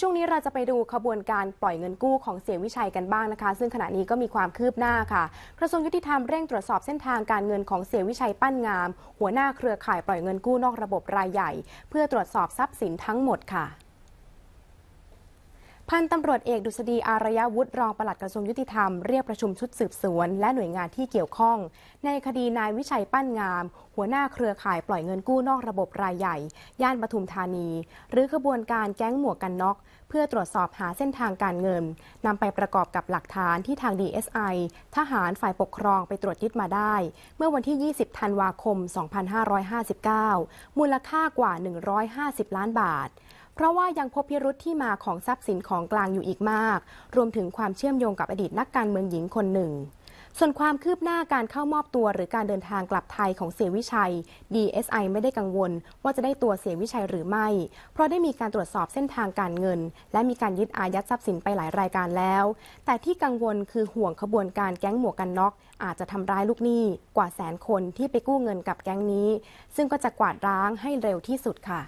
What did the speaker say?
ช่วงนี้เราจะไปดูขบวนการปล่อยเงินกู้ของเสียวิชัยกันบ้างนะคะ ซึ่งขณะนี้ก็มีความคืบหน้าค่ะกระทรวงยุติธรรมเร่งตรวจสอบเส้นทางการเงินของเสียวิชัยปั้นงาม หัวหน้าเครือข่ายปล่อยเงินกู้นอกระบบรายใหญ่ เพื่อตรวจสอบทรัพย์สินทั้งหมดค่ะพันตำรวจเอกดุษฎีอารยวุฒิรองปลัดกระทรวงยุติธรรมเรียกประชุมชุดสืบสวนและหน่วยงานที่เกี่ยวข้อง ในคดีนายวิชัยปั้นงาม หัวหน้าเครือข่ายปล่อยเงินกู้นอกระบบรายใหญ่ ย่านปทุมธานี หรือขบวนการแก๊งหมวกกันน็อก เพื่อตรวจสอบหาเส้นทางการเงินนำไปประกอบกับหลักฐานที่ทาง DSI ทหารฝ่ายปกครองไปตรวจยึดมาได้ เมื่อวันที่ 20 ธันวาคม 2559 มูลค่ากว่า 150 ล้านบาทเพราะว่ายังพบพิรุษที่มาของทรัพย์สินของกลางอยู่อีกมาก รวมถึงความเชื่อมโยงกับอดีตนักการเมืองหญิงคนหนึ่ง ส่วนความคืบหน้าการเข้ามอบตัวหรือการเดินทางกลับไทยของเสียวิชัย DSI ไม่ได้กังวลว่าจะได้ตัวเสียวิชัยหรือไม่ เพราะได้มีการตรวจสอบเส้นทางการเงิน และมีการยึดอายัดทรัพย์สินไปหลายรายการแล้ว แต่ที่กังวลคือห่วงขบวนการแก๊งหมวกกันน็อก อาจจะทำร้ายลูกหนี้ กว่าแสนคนที่ไปกู้เงินกับแก๊งนี้ ซึ่งก็จะกวาดร้างให้เร็วที่สุดค่ะ